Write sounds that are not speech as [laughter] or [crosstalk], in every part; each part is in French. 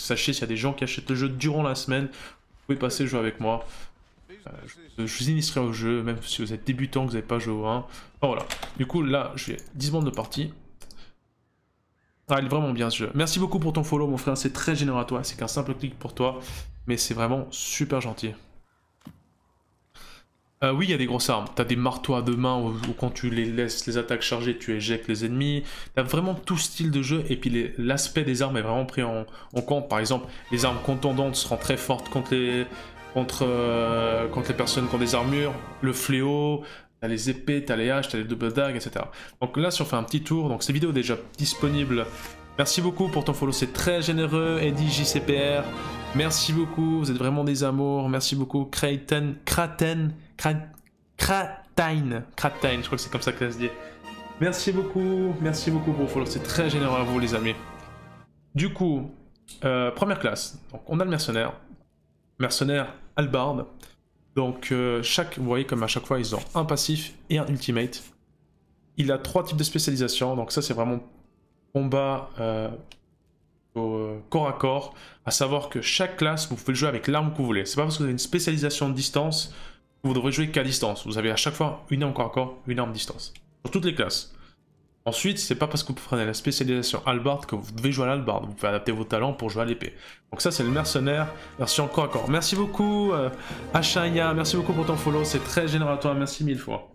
sachez, s'il y a des gens qui achètent le jeu durant la semaine, vous pouvez passer jeu avec moi. Euh, je, vous initierai au jeu, même si vous êtes débutant, que vous n'avez pas joué au 1. voilà. Du coup, là, je vais 10 bandes de partie. Ah, il vraiment bien ce jeu. Merci beaucoup pour ton follow, mon frère. C'est très généreux à toi. C'est qu'un simple clic pour toi. Mais c'est vraiment super gentil. Euh, oui, il y a des grosses armes. T'as des marteaux à deux mains où, quand tu les laisses les attaques chargées, tu éjectes les ennemis. T'as vraiment tout style de jeu et puis l'aspect des armes est vraiment pris en, compte. Par exemple, les armes contendantes seront très fortes contre les, euh, contre, les personnes qui ont des armures. Le fléau, t'as les épées, t'as les haches, t'as les double dagues, etc. Donc là, si on fait un petit tour, donc ces vidéos déjà disponibles Merci beaucoup pour ton follow, c'est très généreux, Eddie JCPR. Merci beaucoup, vous êtes vraiment des amours. Merci beaucoup, Kraten, Kraten Kratine. Kratine, je crois que c'est comme ça que ça se dit. Merci beaucoup, merci beaucoup pour vos c'est très généreux à vous les amis. Du coup, euh, première classe, donc on a le mercenaire, mercenaire Albarde. Donc euh, chaque, vous voyez comme à chaque fois ils ont un passif et un ultimate. Il a trois types de spécialisation, donc ça c'est vraiment combat euh, corps à corps, à savoir que chaque classe, vous pouvez le jouer avec l'arme que vous voulez. C'est pas parce que vous avez une spécialisation de distance vous devrez jouer qu'à distance. Vous avez à chaque fois une arme corps à corps, une arme distance. Sur toutes les classes. Ensuite, c'est pas parce que vous prenez la spécialisation Albard que vous devez jouer à l'albarde. Vous pouvez adapter vos talents pour jouer à l'épée. Donc ça, c'est le mercenaire Merci encore à corps. Merci beaucoup, euh, Merci beaucoup pour ton follow. C'est très généreux Merci mille fois.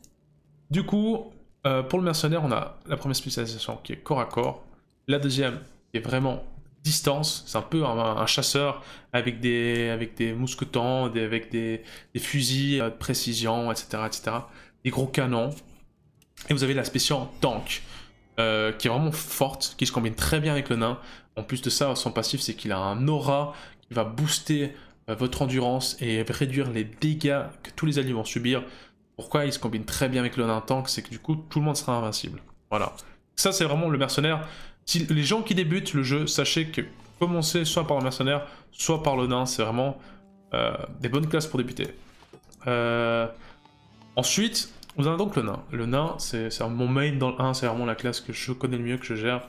Du coup, euh, pour le mercenaire, on a la première spécialisation qui est corps à corps. La deuxième qui est vraiment distance. C'est un peu un, chasseur avec des, avec des mousquetons, des, avec des, fusils euh, de précision, etc., etc. Des gros canons. Et vous avez la spéciale tank, euh, qui est vraiment forte, qui se combine très bien avec le nain. En plus de ça, son passif, c'est qu'il a un aura qui va booster euh, votre endurance et réduire les dégâts que tous les alliés vont subir. Pourquoi il se combine très bien avec le nain tank, c'est que du coup, tout le monde sera invincible. Voilà. Ça, c'est vraiment le mercenaire si les gens qui débutent le jeu, sachez que commencer soit par le mercenaire, soit par le nain, c'est vraiment euh, des bonnes classes pour débuter. Euh, ensuite, on a donc le nain. Le nain, c'est mon main dans le 1, c'est vraiment la classe que je connais le mieux, que je gère.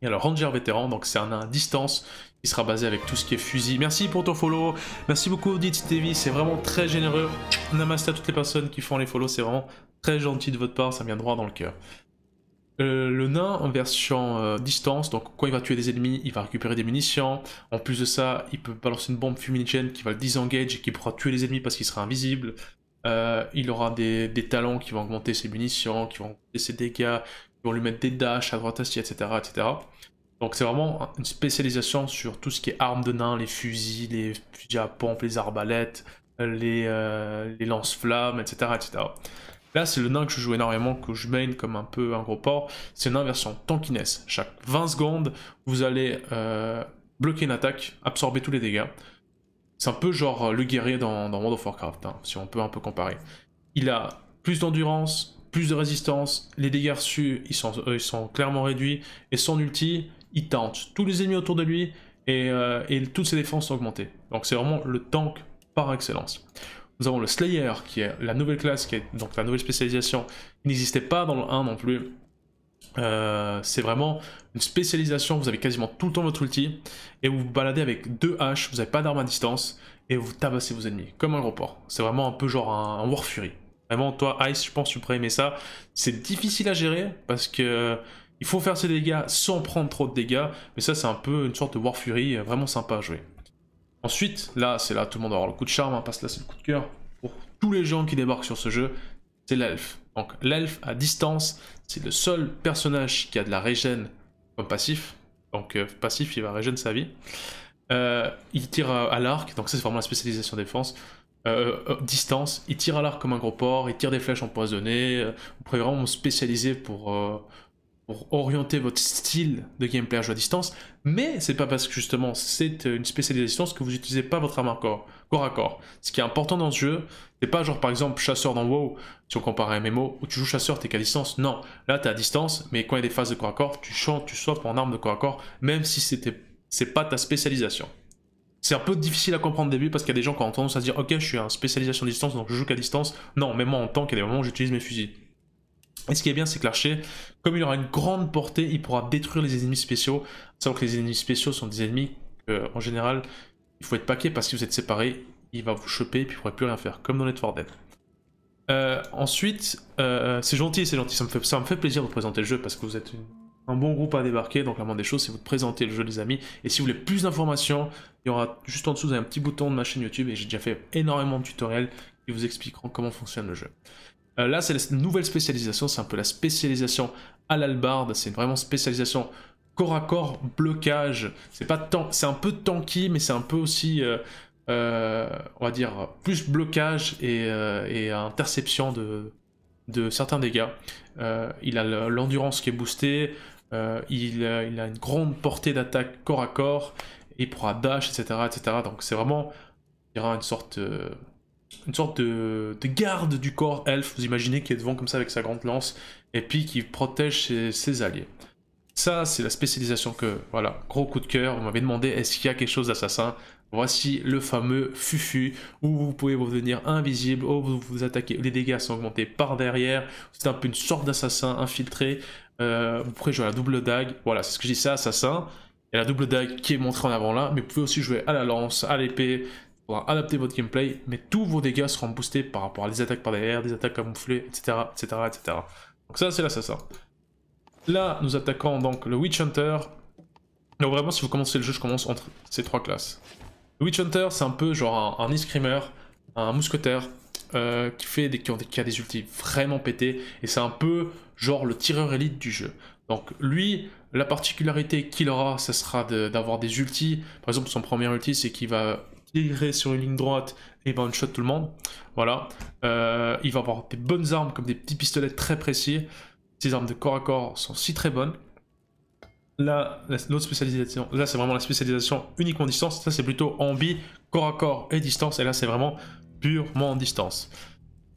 Il y a le ranger vétéran, donc c'est un nain à distance, qui sera basé avec tout ce qui est fusil. Merci pour ton follow, merci beaucoup Audit Stevie, c'est vraiment très généreux. Namaste à toutes les personnes qui font les follows, c'est vraiment très gentil de votre part, ça vient droit dans le cœur. Euh, le nain en version euh, distance, donc quand il va tuer des ennemis, il va récupérer des munitions. En plus de ça, il peut balancer une bombe fumigène qui va le disengage et qui pourra tuer les ennemis parce qu'il sera invisible. Euh, il aura des, talents qui vont augmenter ses munitions, qui vont augmenter ses dégâts, qui vont lui mettre des dashs à droite à ci, etc., etc. Donc c'est vraiment une spécialisation sur tout ce qui est armes de nain, les fusils, les fusils à pompe, les arbalètes, les, les lance-flammes, etc., etc. Là, c'est le nain que je joue énormément, que je main comme un peu un gros port. C'est une version tankiness. Chaque 20 secondes, vous allez euh, bloquer une attaque, absorber tous les dégâts. C'est un peu genre euh, le guerrier dans, World of Warcraft, hein, si on peut un peu comparer. Il a plus d'endurance, plus de résistance, les dégâts reçus, ils sont, euh, ils sont clairement réduits, et son ulti, il tente tous les ennemis autour de lui, et, et toutes ses défenses sont augmentées. Donc c'est vraiment le tank par excellence. Nous avons le Slayer, qui est la nouvelle classe, qui est donc la nouvelle spécialisation, qui n'existait pas dans le 1 non plus. Euh, c'est vraiment une spécialisation, vous avez quasiment tout le temps votre ulti, et vous vous baladez avec deux haches, vous n'avez pas d'armes à distance, et vous tabassez vos ennemis, comme un report. C'est vraiment un peu genre un, War Fury. Vraiment, toi, Ice, je pense que tu pourrais aimer ça. C'est difficile à gérer, parce que il faut faire ses dégâts sans prendre trop de dégâts, mais ça c'est un peu une sorte de War Fury, vraiment sympa à jouer. Ensuite, là, c'est là, tout le monde aura le coup de charme, hein, parce que là, c'est le coup de cœur. Pour tous les gens qui débarquent sur ce jeu, c'est l'elfe. Donc, l'elfe à distance, c'est le seul personnage qui a de la régène comme passif. Donc, euh, passif, il va régène sa vie. Euh, il tire à l'arc, donc ça, c'est vraiment la spécialisation défense. Euh, distance, il tire à l'arc comme un gros porc, il tire des flèches empoisonnées. On pourrait vraiment spécialiser pour pour orienter votre style de gameplay à jouer à distance, mais c'est pas parce que justement c'est une spécialisation que vous n'utilisez pas votre arme à corps, corps à corps. Ce qui est important dans ce jeu, c'est pas genre par exemple chasseur dans WoW, si on compare à MMO, où tu joues chasseur, t'es qu'à distance, non. Là t'es à distance, mais quand il y a des phases de corps à corps, tu chantes, tu swaps en arme de corps à corps, même si c'était c'est pas ta spécialisation. C'est un peu difficile à comprendre au début parce qu'il y a des gens qui ont tendance à dire ok je suis un spécialisation distance donc je joue qu'à distance. Non, même moi en tant que y des moments où j'utilise mes fusils. Et ce qui est bien, c'est que l'archer, comme il aura une grande portée, il pourra détruire les ennemis spéciaux. Sauf que les ennemis spéciaux sont des ennemis qu'en en général, il faut être paqué parce que si vous êtes séparés, il va vous choper et puis il ne pourrez plus rien faire, comme dans les for Dead. Euh, ensuite, euh, c'est gentil, c'est gentil, ça me, fait, ça me fait plaisir de vous présenter le jeu parce que vous êtes un bon groupe à débarquer, donc la moindre des choses c'est vous présenter le jeu les amis, et si vous voulez plus d'informations, il y aura juste en dessous, un petit bouton de ma chaîne YouTube, et j'ai déjà fait énormément de tutoriels qui vous expliqueront comment fonctionne le jeu. Euh, là, c'est la nouvelle spécialisation, c'est un peu la spécialisation à l'albarde, c'est vraiment spécialisation corps à corps, blocage. C'est pas c'est un peu tanky, mais c'est un peu aussi, euh, euh, on va dire, plus blocage et, interception de, certains dégâts. il a l'endurance qui est boostée, il, a une grande portée d'attaque corps à corps, il pourra dash, etc. etc. donc c'est vraiment, il aura une sorte une sorte de, garde du corps elfe, vous imaginez, qui est devant comme ça avec sa grande lance, et puis qui protège ses, alliés. Ça, c'est la spécialisation que, voilà, gros coup de cœur, vous m'avez demandé est-ce qu'il y a quelque chose d'assassin Voici le fameux Fufu, où vous pouvez vous devenir invisible, où oh, vous attaquez, les dégâts sont augmentés par derrière, c'est un peu une sorte d'assassin infiltré, euh, vous pouvez jouer à la double dague, voilà, c'est ce que je dis, c'est assassin, et la double dague qui est montrée en avant là, mais vous pouvez aussi jouer à la lance, à l'épée, pour adapter votre gameplay, mais tous vos dégâts seront boostés par rapport à des attaques par derrière, des attaques camouflées, etc. etc., etc. Donc ça, c'est l'assassin. Là, nous attaquons donc le Witch Hunter. Donc vraiment, si vous commencez le jeu, je commence entre ces trois classes. Le Witch Hunter, c'est un peu genre un, ice creamer un mousquetaire, euh, qui, fait des, qui, des, a des ultis vraiment pétés, et c'est un peu genre le tireur élite du jeu. Donc lui, la particularité qu'il aura, ce sera d'avoir des ultis. Par exemple, son premier ulti, c'est qu'il va tirer sur une ligne droite et il ben, va shot tout le monde. Voilà. Euh, il va avoir des bonnes armes comme des petits pistolets très précis. Ces armes de corps à corps sont si très bonnes. Là, l'autre spécialisation, là c'est vraiment la spécialisation uniquement distance. Ça c'est plutôt bi corps à corps et distance. Et là c'est vraiment purement en distance.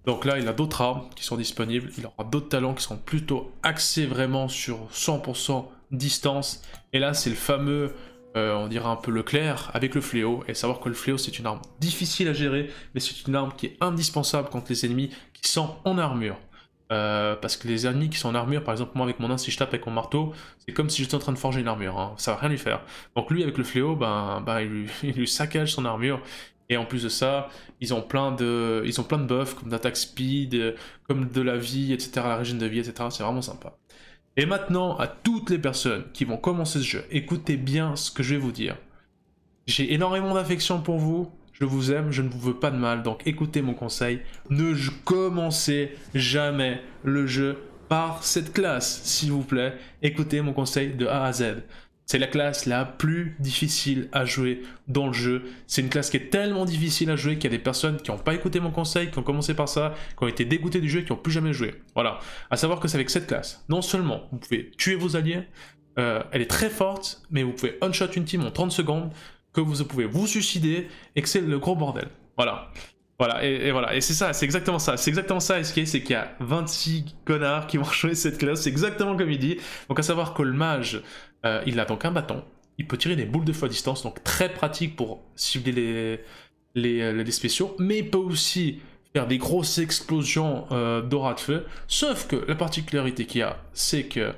Donc là, il a d'autres armes qui sont disponibles. Il aura d'autres talents qui sont plutôt axés vraiment sur 100% distance. Et là, c'est le fameux euh, on dirait un peu le clair avec le fléau, et savoir que le fléau c'est une arme difficile à gérer, mais c'est une arme qui est indispensable contre les ennemis qui sont en armure. Euh, parce que les ennemis qui sont en armure, par exemple moi avec mon 1, si je tape avec mon marteau, c'est comme si j'étais en train de forger une armure, hein. ça va rien lui faire. Donc lui avec le fléau, ben, ben [laughs] il, lui, saccage son armure, et en plus de ça, ils ont plein de, ils ont plein de buffs, comme d'attaque speed, euh, comme de la vie, etc., la régime de vie, etc., c'est vraiment sympa. Et maintenant, à toutes les personnes qui vont commencer ce jeu, écoutez bien ce que je vais vous dire. J'ai énormément d'affection pour vous, je vous aime, je ne vous veux pas de mal, donc écoutez mon conseil, ne commencez jamais le jeu par cette classe, s'il vous plaît. Écoutez mon conseil de A à Z. C'est la classe la plus difficile à jouer dans le jeu. C'est une classe qui est tellement difficile à jouer qu'il y a des personnes qui n'ont pas écouté mon conseil, qui ont commencé par ça, qui ont été dégoûtées du jeu et qui n'ont plus jamais joué. Voilà. À savoir que c'est avec cette classe. Non seulement vous pouvez tuer vos alliés, euh, elle est très forte, mais vous pouvez one-shot une team en 30 secondes, que vous pouvez vous suicider et que c'est le gros bordel. Voilà. Voilà, et, voilà, et c'est ça, c'est exactement ça, c'est exactement ça, SK, c'est qu'il y a 26 connards qui vont [laughs] jouer cette classe, c'est exactement comme il dit. Donc à savoir que le mage, euh, il a donc un bâton. Il peut tirer des boules de feu à distance, donc très pratique pour cibler les, euh, spéciaux. Mais il peut aussi faire des grosses explosions euh, d'aura de feu. Sauf que la particularité qu'il y a, c'est que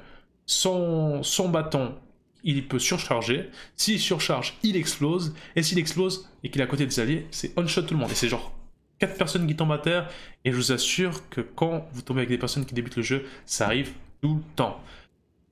son, son bâton, il peut surcharger. S'il surcharge, il explose. Et s'il explose et qu'il est à côté des alliés, c'est on-shot tout le monde. Et c'est genre 4 personnes qui tombent à terre. Et je vous assure que quand vous tombez avec des personnes qui débutent le jeu, ça arrive tout le temps.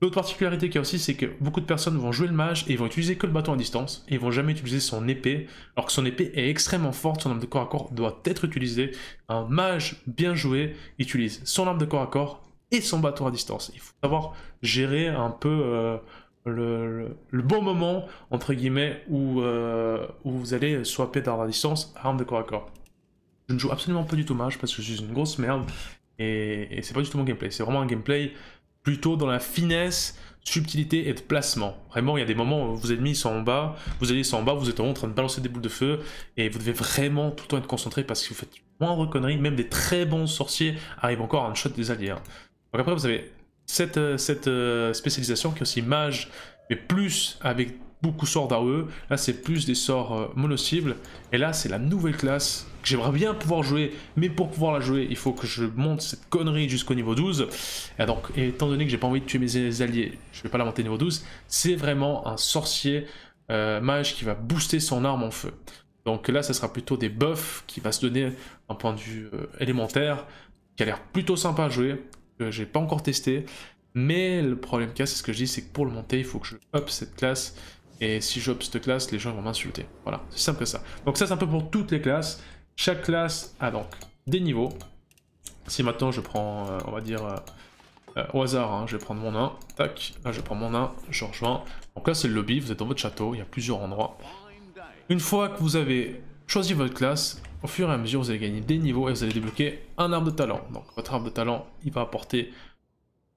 L'autre particularité qu'il y a aussi, c'est que beaucoup de personnes vont jouer le mage et vont utiliser que le bâton à distance et vont jamais utiliser son épée, alors que son épée est extrêmement forte, son arme de corps à corps doit être utilisée. Un mage bien joué utilise son arme de corps à corps et son bâton à distance. Il faut savoir gérer un peu euh, le, bon moment, entre guillemets, où, euh, où vous allez swapper d'arme à distance à arme de corps à corps. Je ne joue absolument pas du tout mage parce que je suis une grosse merde et, et c'est pas du tout mon gameplay, c'est vraiment un gameplay plutôt dans la finesse, subtilité et de placement. Vraiment, il y a des moments où vous ennemis sont en bas, vous allez sont en bas, vous êtes en train de balancer des boules de feu, et vous devez vraiment tout le temps être concentré parce que vous faites moindre connerie, conneries, même des très bons sorciers arrivent encore à un shot des alliés. Hein. Donc après, vous avez cette, euh, cette euh, spécialisation qui est aussi mage, mais plus avec beaucoup sorts eux Là, c'est plus des sorts euh, mono-cibles. Et là, c'est la nouvelle classe J'aimerais bien pouvoir jouer, mais pour pouvoir la jouer, il faut que je monte cette connerie jusqu'au niveau 12. Et donc, étant donné que j'ai pas envie de tuer mes alliés, je vais pas la monter niveau 12, c'est vraiment un sorcier euh, mage qui va booster son arme en feu. Donc là, ça sera plutôt des buffs qui va se donner un point de vue euh, élémentaire, qui a l'air plutôt sympa à jouer, que j'ai pas encore testé. Mais le problème qu'il c'est ce que je dis, c'est que pour le monter, il faut que je up cette classe. Et si je cette classe, les gens vont m'insulter. Voilà, c'est simple que ça. Donc ça, c'est un peu pour toutes les classes. Chaque classe a donc des niveaux. Si maintenant je prends, euh, on va dire, euh, euh, au hasard, hein, je vais prendre mon 1, tac, là je prends mon 1, je rejoins. Donc là c'est le lobby, vous êtes dans votre château, il y a plusieurs endroits. Une fois que vous avez choisi votre classe, au fur et à mesure vous allez gagner des niveaux et vous allez débloquer un arbre de talent. Donc votre arbre de talent, il va apporter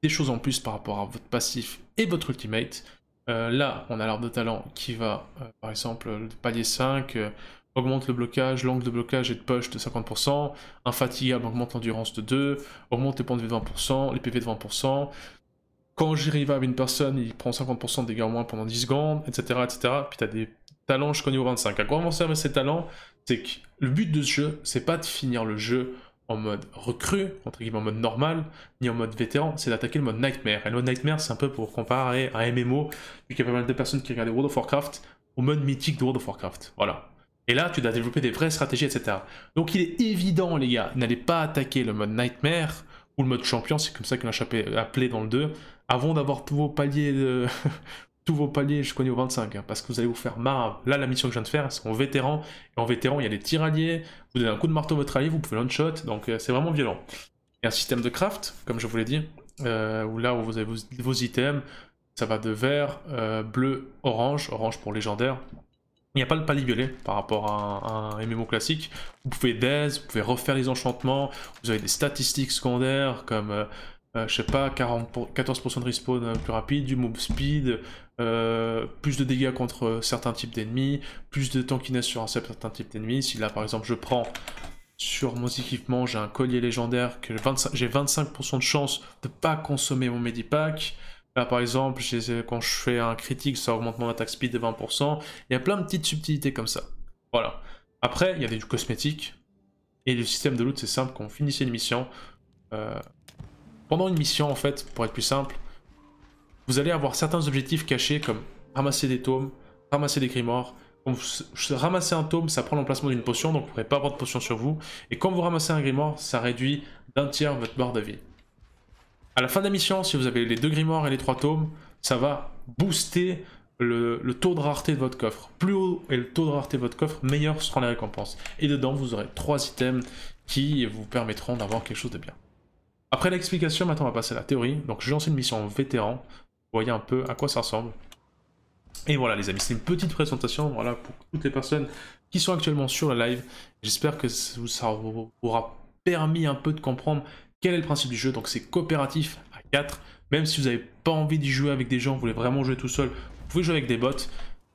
des choses en plus par rapport à votre passif et votre ultimate. là, on a l'arbre de talent qui va, par exemple, le palier 5, augmente le blocage, l'angle de blocage et de poche de 50%, infatigable augmente l'endurance de 2, augmente les points de vie de 20%, les PV de 20%, quand j'y avec une personne, il prend 50% de dégâts au moins pendant 10 secondes, etc. etc. Puis as des talents je jusqu'au niveau 25. À quoi vont servir ces talents C'est que le but de ce jeu, c'est pas de finir le jeu en mode recrue, entre guillemets en mode normal, ni en mode vétéran, c'est d'attaquer le mode Nightmare. Et le mode Nightmare, c'est un peu pour comparer à un MMO, vu qu'il y a pas mal de personnes qui regardent World of Warcraft, au mode mythique de World of Warcraft. Voilà. Et là, tu dois développer des vraies stratégies, etc. Donc il est évident, les gars, n'allez pas attaquer le mode Nightmare ou le mode Champion, c'est comme ça qu'on a appelé dans le 2, avant d'avoir tous vos paliers de... [laughs] tous vos paliers jusqu'au niveau 25, hein, parce que vous allez vous faire marre. Là, la mission que je viens de faire, c'est en vétéran, et en vétéran, il y a les tiraliers, vous donnez un coup de marteau à votre allié, vous pouvez l'un-shot, donc euh, c'est vraiment violent. Il y a un système de craft, comme je vous l'ai dit, euh, où là, où vous avez vos, items, ça va de vert, euh, bleu, orange, orange pour légendaire, il n'y a pas le palier violet par rapport à un, MMO classique. Vous pouvez daze, vous pouvez refaire les enchantements, vous avez des statistiques secondaires comme, euh, euh, je sais pas, 14% de respawn euh, plus rapide, du move speed, plus de dégâts contre certains types d'ennemis, plus de tankiness sur un certain type d'ennemis. Si là par exemple je prends sur mon équipement, j'ai un collier légendaire que j'ai 25%, de chance de ne pas consommer mon medipack. Là, par exemple, quand je fais un critique, ça augmente mon attaque speed de 20%. Il y a plein de petites subtilités comme ça. Voilà. Après, il y a du cosmétique. Et le système de loot, c'est simple. Quand on finissait une mission, euh, pendant une mission, en fait, pour être plus simple, vous allez avoir certains objectifs cachés comme ramasser des tomes, ramasser des grimoires. Ramasser un tome, ça prend l'emplacement d'une potion, donc vous ne pourrez pas avoir de potion sur vous. Et quand vous ramassez un grimoire, ça réduit d'un tiers votre barre de vie. À la fin de la mission, si vous avez les deux grimoires et les trois tomes, ça va booster le, taux de rareté de votre coffre. Plus haut est le taux de rareté de votre coffre, meilleur seront les récompenses. Et dedans, vous aurez trois items qui vous permettront d'avoir quelque chose de bien. Après l'explication, maintenant on va passer à la théorie. Donc je lance une mission vétéran. Vous voyez un peu à quoi ça ressemble. Et voilà les amis, c'est une petite présentation voilà, pour toutes les personnes qui sont actuellement sur le live. J'espère que ça vous aura permis un peu de comprendre quel est le principe du jeu Donc c'est coopératif à 4. Même si vous n'avez pas envie d'y jouer avec des gens, vous voulez vraiment jouer tout seul, vous pouvez jouer avec des bots.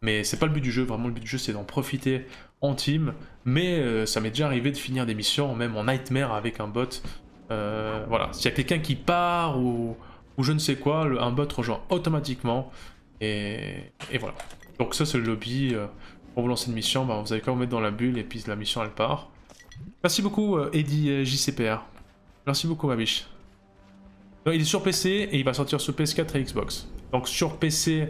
Mais c'est pas le but du jeu, vraiment le but du jeu c'est d'en profiter en team. Mais euh, ça m'est déjà arrivé de finir des missions, même en nightmare avec un bot. Euh, voilà, s'il y a quelqu'un qui part ou, je ne sais quoi, un bot rejoint automatiquement. Et, voilà. Donc ça c'est le lobby. Euh, pour vous lancer une mission, ben, vous allez quand même mettre dans la bulle et puis la mission elle part. Merci beaucoup Eddy JCPR. Merci beaucoup, ma biche. il est sur PC et il va sortir sur PS4 et Xbox. Donc sur PC,